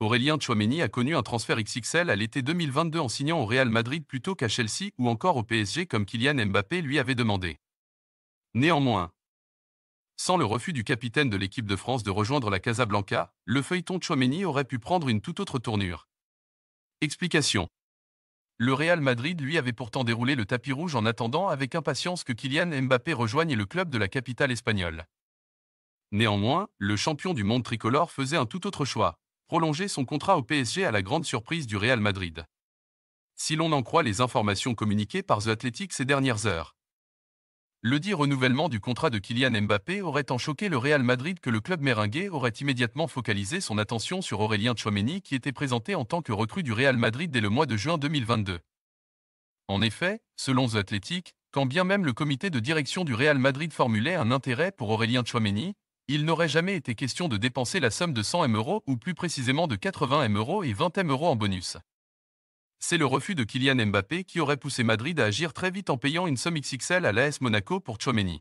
Aurélien Tchouameni a connu un transfert XXL à l'été 2022 en signant au Real Madrid plutôt qu'à Chelsea ou encore au PSG comme Kylian Mbappé lui avait demandé. Néanmoins, sans le refus du capitaine de l'équipe de France de rejoindre la Casablanca, le feuilleton Tchouameni aurait pu prendre une toute autre tournure. Explication. Le Real Madrid lui avait pourtant déroulé le tapis rouge en attendant avec impatience que Kylian Mbappé rejoigne le club de la capitale espagnole. Néanmoins, le champion du monde tricolore faisait un tout autre choix prolonger son contrat au PSG à la grande surprise du Real Madrid. Si l'on en croit les informations communiquées par The Athletic ces dernières heures. Le dit renouvellement du contrat de Kylian Mbappé aurait en choqué le Real Madrid que le club méringué aurait immédiatement focalisé son attention sur Aurélien Tchouameni qui était présenté en tant que recrue du Real Madrid dès le mois de juin 2022. En effet, selon The Athletic, quand bien même le comité de direction du Real Madrid formulait un intérêt pour Aurélien Tchouameni, il n'aurait jamais été question de dépenser la somme de 100 M€ ou plus précisément de 80 M€ et 20 M€ en bonus. C'est le refus de Kylian Mbappé qui aurait poussé Madrid à agir très vite en payant une somme XXL à l'AS Monaco pour Tchouameni.